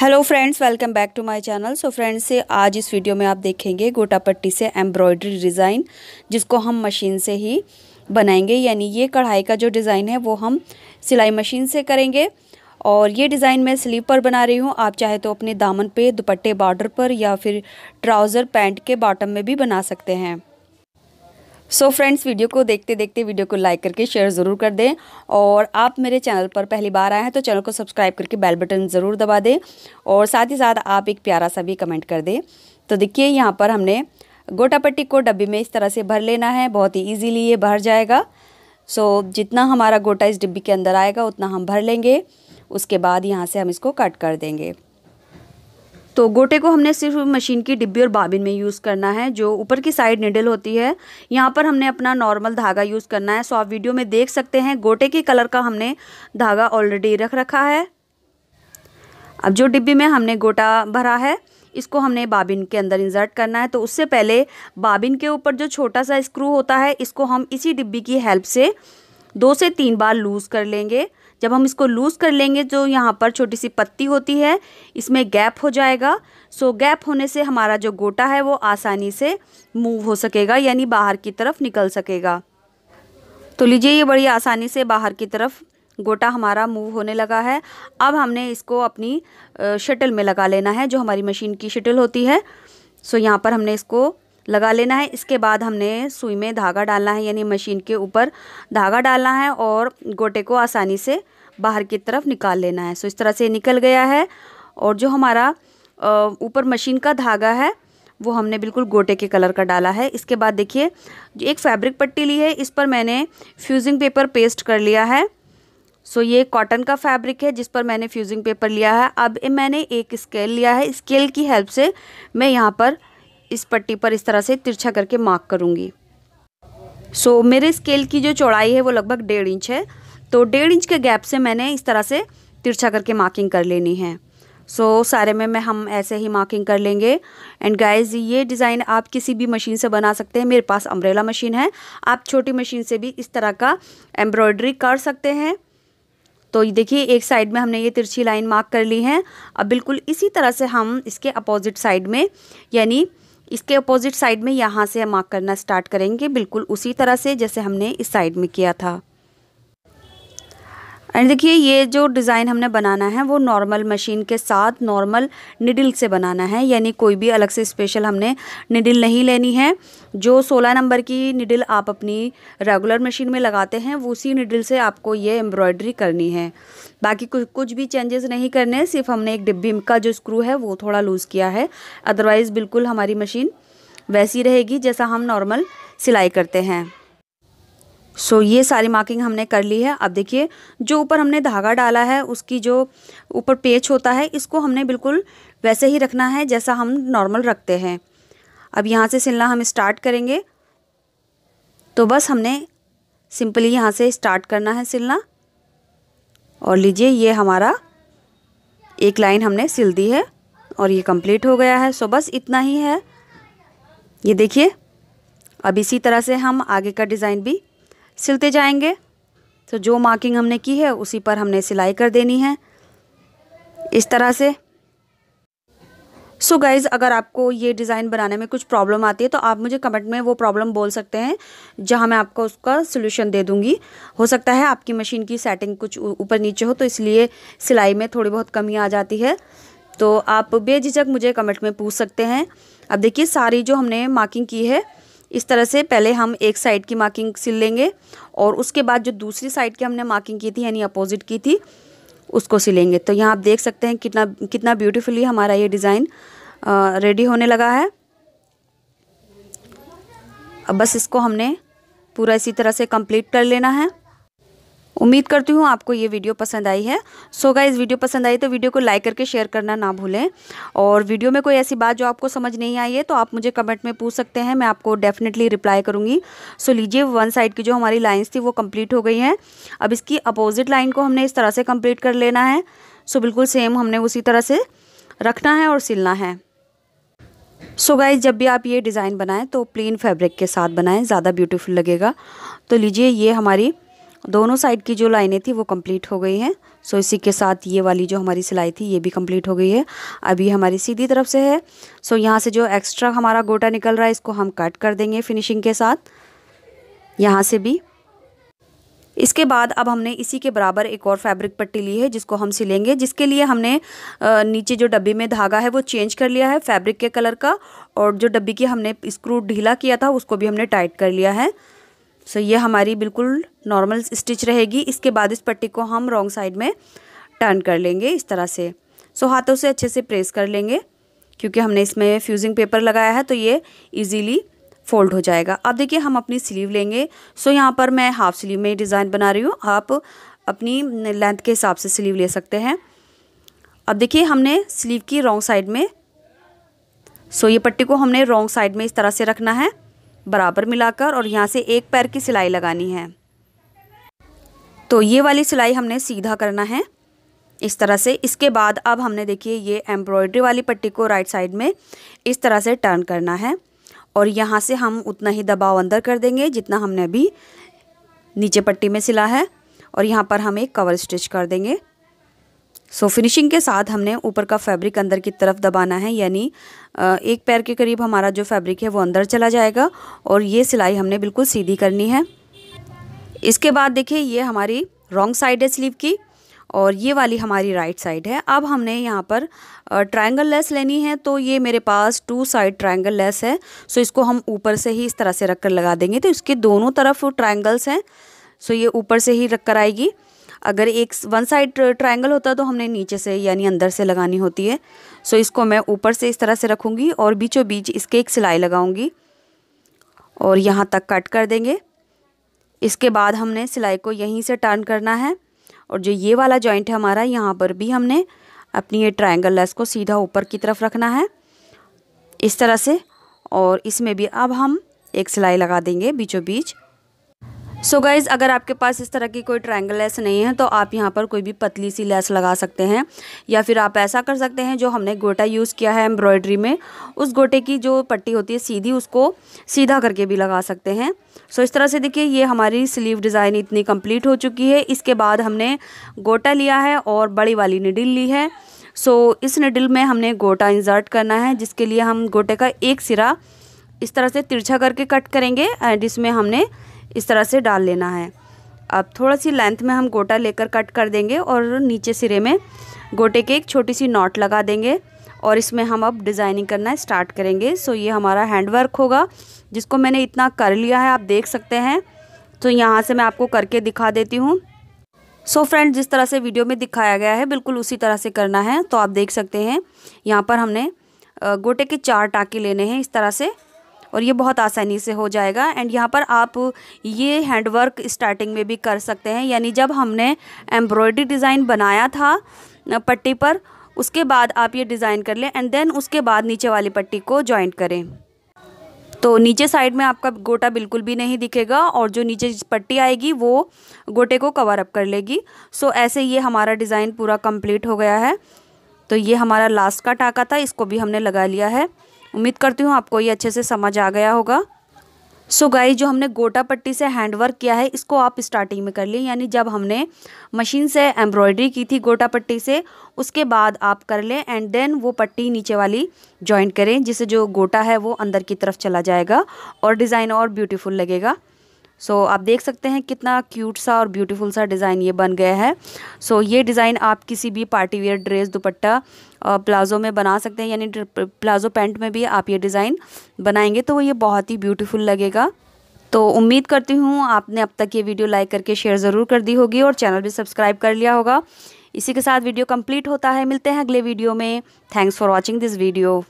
hello friends welcome back to my channel so friends से आज इस वीडियो में आप देखेंगे गोटा पट्टी से एम्ब्रॉयडरी डिज़ाइन जिसको हम मशीन से ही बनाएंगे यानी ये कढ़ाई का जो डिज़ाइन है वो हम सिलाई मशीन से करेंगे और ये डिज़ाइन मैं स्लीव पर बना रही हूँ आप चाहे तो अपने दामन पे दुपट्टे बॉर्डर पर या फिर ट्राउज़र पैंट के बॉटम में भी बना सकते हैं सो so फ्रेंड्स वीडियो को देखते देखते वीडियो को लाइक करके शेयर ज़रूर कर दें और आप मेरे चैनल पर पहली बार आए हैं तो चैनल को सब्सक्राइब करके बेल बटन ज़रूर दबा दें और साथ ही साथ आप एक प्यारा सा भी कमेंट कर दें तो देखिए यहाँ पर हमने गोटा पट्टी को डब्बे में इस तरह से भर लेना है बहुत ही ईजीली ये भर जाएगा सो so, जितना हमारा गोटा इस डिब्बी के अंदर आएगा उतना हम भर लेंगे उसके बाद यहाँ से हम इसको कट कर देंगे तो गोटे को हमने सिर्फ मशीन की डिब्बी और बाबिन में यूज़ करना है जो ऊपर की साइड निडल होती है यहाँ पर हमने अपना नॉर्मल धागा यूज़ करना है सो आप वीडियो में देख सकते हैं गोटे के कलर का हमने धागा ऑलरेडी रख रखा है अब जो डिब्बी में हमने गोटा भरा है इसको हमने बाबिन के अंदर इंजर्ट करना है तो उससे पहले बाबिन के ऊपर जो छोटा सा स्क्रू होता है इसको हम इसी डिब्बी की हेल्प से दो से तीन बार लूज़ कर लेंगे जब हम इसको लूज़ कर लेंगे जो यहाँ पर छोटी सी पत्ती होती है इसमें गैप हो जाएगा सो गैप होने से हमारा जो गोटा है वो आसानी से मूव हो सकेगा यानी बाहर की तरफ निकल सकेगा तो लीजिए ये बड़ी आसानी से बाहर की तरफ गोटा हमारा मूव होने लगा है अब हमने इसको अपनी शटल में लगा लेना है जो हमारी मशीन की शटल होती है सो यहाँ पर हमने इसको लगा लेना है इसके बाद हमने सुई में धागा डालना है यानी मशीन के ऊपर धागा डालना है और गोटे को आसानी से बाहर की तरफ निकाल लेना है सो इस तरह से निकल गया है और जो हमारा ऊपर मशीन का धागा है वो हमने बिल्कुल गोटे के कलर का डाला है इसके बाद देखिए एक फैब्रिक पट्टी ली है इस पर मैंने फ्यूजिंग पेपर पेस्ट कर लिया है सो ये कॉटन का फैब्रिक है जिस पर मैंने फ्यूजिंग पेपर लिया है अब मैंने एक स्केल लिया है स्केल की हेल्प से मैं यहाँ पर इस पट्टी पर इस तरह से तिरछा करके मार्क करूँगी सो so, मेरे स्केल की जो चौड़ाई है वो लगभग डेढ़ इंच है तो डेढ़ इंच के गैप से मैंने इस तरह से तिरछा करके मार्किंग कर लेनी है सो so, सारे में मैं हम ऐसे ही मार्किंग कर लेंगे एंड गाइस ये डिज़ाइन आप किसी भी मशीन से बना सकते हैं मेरे पास अम्ब्रेला मशीन है आप छोटी मशीन से भी इस तरह का एम्ब्रॉयडरी कर सकते हैं तो ये देखिए एक साइड में हमने ये तिरछी लाइन मार्क कर ली है अब बिल्कुल इसी तरह से हम इसके अपोजिट साइड में यानी इसके अपोजिट साइड में यहाँ से हम मार्क करना स्टार्ट करेंगे बिल्कुल उसी तरह से जैसे हमने इस साइड में किया था एंड देखिए ये जो डिज़ाइन हमने बनाना है वो नॉर्मल मशीन के साथ नॉर्मल निडिल से बनाना है यानी कोई भी अलग से स्पेशल हमने निडिल नहीं लेनी है जो सोलह नंबर की निडिल आप अपनी रेगुलर मशीन में लगाते हैं उसी निडिल से आपको ये एम्ब्रॉयड्री करनी है बाकी कुछ कुछ भी चेंजेस नहीं करने सिर्फ हमने एक डिब्बी का जो स्क्रू है वो थोड़ा लूज़ किया है अदरवाइज़ बिल्कुल हमारी मशीन वैसी रहेगी जैसा हम नॉर्मल सिलाई करते हैं सो so, ये सारी मार्किंग हमने कर ली है अब देखिए जो ऊपर हमने धागा डाला है उसकी जो ऊपर पेच होता है इसको हमने बिल्कुल वैसे ही रखना है जैसा हम नॉर्मल रखते हैं अब यहाँ से सिलना हम स्टार्ट करेंगे तो बस हमने सिंपली यहाँ से स्टार्ट करना है सिलना और लीजिए ये हमारा एक लाइन हमने सिल दी है और ये कंप्लीट हो गया है सो बस इतना ही है ये देखिए अब इसी तरह से हम आगे का डिज़ाइन भी सिलते जाएंगे तो जो मार्किंग हमने की है उसी पर हमने सिलाई कर देनी है इस तरह से सो so गाइज़ अगर आपको ये डिज़ाइन बनाने में कुछ प्रॉब्लम आती है तो आप मुझे कमेंट में वो प्रॉब्लम बोल सकते हैं जहाँ मैं आपको उसका सोल्यूशन दे दूँगी हो सकता है आपकी मशीन की सेटिंग कुछ ऊपर नीचे हो तो इसलिए सिलाई में थोड़ी बहुत कमी आ जाती है तो आप बेझिझक मुझे कमेंट में पूछ सकते हैं अब देखिए सारी जो हमने मार्किंग की है इस तरह से पहले हम एक साइड की मार्किंग सिल लेंगे और उसके बाद जो दूसरी साइड की हमने मार्किंग की थी यानी अपोजिट की थी उसको सिलेंगे तो यहाँ आप देख सकते हैं कितना कितना ब्यूटीफुली हमारा ये डिज़ाइन रेडी होने लगा है अब बस इसको हमने पूरा इसी तरह से कंप्लीट कर लेना है उम्मीद करती हूँ आपको ये वीडियो पसंद आई है सो so इस वीडियो पसंद आई तो वीडियो को लाइक करके शेयर करना ना भूलें और वीडियो में कोई ऐसी बात जो आपको समझ नहीं आई है तो आप मुझे कमेंट में पूछ सकते हैं मैं आपको डेफिनेटली रिप्लाई करूँगी सो लीजिए वन साइड की जो हमारी लाइन्स थी वो कम्प्लीट हो गई हैं अब इसकी अपोजिट लाइन को हमने इस तरह से कम्प्लीट कर लेना है सो so बिल्कुल सेम हमने उसी तरह से रखना है और सिलना है सो so गाइज जब भी आप ये डिज़ाइन बनाएं तो प्लेन फैब्रिक के साथ बनाएं ज़्यादा ब्यूटीफुल लगेगा तो लीजिए ये हमारी दोनों साइड की जो लाइनें थी वो कंप्लीट हो गई हैं सो इसी के साथ ये वाली जो हमारी सिलाई थी ये भी कंप्लीट हो गई है अभी हमारी सीधी तरफ से है सो यहाँ से जो एक्स्ट्रा हमारा गोटा निकल रहा है इसको हम कट कर देंगे फिनिशिंग के साथ यहाँ से भी इसके बाद अब हमने इसी के बराबर एक और फैब्रिक पट्टी ली है जिसको हम सिलेंगे जिसके लिए हमने नीचे जो डब्बी में धागा है वो चेंज कर लिया है फैब्रिक के कलर का और जो डब्बी की हमने स्क्रू ढीला किया था उसको भी हमने टाइट कर लिया है सो ये हमारी बिल्कुल नॉर्मल स्टिच रहेगी इसके बाद इस पट्टी को हम रॉन्ग साइड में टर्न कर लेंगे इस तरह से सो हाथों से अच्छे से प्रेस कर लेंगे क्योंकि हमने इसमें फ्यूजिंग पेपर लगाया है तो ये इजीली फोल्ड हो जाएगा अब देखिए हम अपनी स्लीव लेंगे सो यहाँ पर मैं हाफ स्लीव में डिज़ाइन बना रही हूँ आप अपनी लेंथ के हिसाब से स्लीव ले सकते हैं अब देखिए हमने स्लीव की रॉन्ग साइड में सो ये पट्टी को हमने रॉन्ग साइड में इस तरह से रखना है बराबर मिलाकर और यहाँ से एक पैर की सिलाई लगानी है तो ये वाली सिलाई हमने सीधा करना है इस तरह से इसके बाद अब हमने देखिए ये एम्ब्रॉयडरी वाली पट्टी को राइट साइड में इस तरह से टर्न करना है और यहाँ से हम उतना ही दबाव अंदर कर देंगे जितना हमने अभी नीचे पट्टी में सिला है और यहाँ पर हम एक कवर स्टिच कर देंगे सो so, फिनिशिंग के साथ हमने ऊपर का फैब्रिक अंदर की तरफ दबाना है यानी एक पैर के करीब हमारा जो फैब्रिक है वो अंदर चला जाएगा और ये सिलाई हमने बिल्कुल सीधी करनी है इसके बाद देखिए ये हमारी रॉन्ग साइड है स्लीव की और ये वाली हमारी राइट साइड है अब हमने यहाँ पर ट्रायंगल लेस लेनी है तो ये मेरे पास टू साइड ट्रायंगल लेस है सो इसको हम ऊपर से ही इस तरह से रख कर लगा देंगे तो इसके दोनों तरफ ट्रायंगल्स हैं सो ये ऊपर से ही रख कर आएगी अगर एक वन साइड ट्राइंगल होता तो हमने नीचे से यानी अंदर से लगानी होती है सो इसको मैं ऊपर से इस तरह से रखूँगी और बीचों बीच इसके एक सिलाई लगाऊँगी और यहाँ तक कट कर देंगे इसके बाद हमने सिलाई को यहीं से टर्न करना है और जो ये वाला जॉइंट है हमारा यहाँ पर भी हमने अपनी ये ट्राइंगल लेस को सीधा ऊपर की तरफ रखना है इस तरह से और इसमें भी अब हम एक सिलाई लगा देंगे बीचों बीच सो so गाइज़ अगर आपके पास इस तरह की कोई ट्रायंगल लेस नहीं है तो आप यहाँ पर कोई भी पतली सी लेस लगा सकते हैं या फिर आप ऐसा कर सकते हैं जो हमने गोटा यूज़ किया है एम्ब्रॉयडरी में उस गोटे की जो पट्टी होती है सीधी उसको सीधा करके भी लगा सकते हैं सो so इस तरह से देखिए ये हमारी स्लीव डिज़ाइन इतनी कम्प्लीट हो चुकी है इसके बाद हमने गोटा लिया है और बड़ी वाली निडिल ली है सो so इस निडिल में हमने गोटा इंजर्ट करना है जिसके लिए हम गोटे का एक सिरा इस तरह से तिरछा करके कट करेंगे एंड इसमें हमने इस तरह से डाल लेना है अब थोड़ा सी लेंथ में हम गोटा लेकर कट कर देंगे और नीचे सिरे में गोटे के एक छोटी सी नॉट लगा देंगे और इसमें हम अब डिज़ाइनिंग करना स्टार्ट करेंगे सो ये हमारा हैंडवर्क होगा जिसको मैंने इतना कर लिया है आप देख सकते हैं तो यहाँ से मैं आपको करके दिखा देती हूँ सो so फ्रेंड जिस तरह से वीडियो में दिखाया गया है बिल्कुल उसी तरह से करना है तो आप देख सकते हैं यहाँ पर हमने गोटे के चार टाके लेने हैं इस तरह से और ये बहुत आसानी से हो जाएगा एंड यहाँ पर आप ये हैंडवर्क स्टार्टिंग में भी कर सकते हैं यानी जब हमने एम्ब्रॉयडरी डिज़ाइन बनाया था पट्टी पर उसके बाद आप ये डिज़ाइन कर लें एंड देन उसके बाद नीचे वाली पट्टी को जॉइंट करें तो नीचे साइड में आपका गोटा बिल्कुल भी नहीं दिखेगा और जो नीचे पट्टी आएगी वो गोटे को कवर अप कर लेगी सो ऐसे ये हमारा डिज़ाइन पूरा कंप्लीट हो गया है तो ये हमारा लास्ट का टाका था इसको भी हमने लगा लिया है उम्मीद करती हूँ आपको ये अच्छे से समझ आ गया होगा सो so गाइस जो हमने गोटा पट्टी से हैंड वर्क किया है इसको आप स्टार्टिंग में कर लिए यानी जब हमने मशीन से एम्ब्रॉयडरी की थी गोटा पट्टी से उसके बाद आप कर लें एंड देन वो पट्टी नीचे वाली जॉइंट करें जिससे जो गोटा है वो अंदर की तरफ चला जाएगा और डिज़ाइन और ब्यूटीफुल लगेगा सो so, आप देख सकते हैं कितना क्यूट सा और ब्यूटीफुल सा डिज़ाइन ये बन गया है सो so, ये डिज़ाइन आप किसी भी party wear dress dupatta palazzo में बना सकते हैं यानी प्लाज़ो पैंट में भी आप ये डिज़ाइन बनाएंगे तो ये बहुत ही ब्यूटीफुल लगेगा तो उम्मीद करती हूँ आपने अब तक ये वीडियो लाइक करके शेयर ज़रूर कर दी होगी और चैनल भी सब्सक्राइब कर लिया होगा इसी के साथ वीडियो कम्प्लीट होता है मिलते हैं अगले वीडियो में thanks for watching this video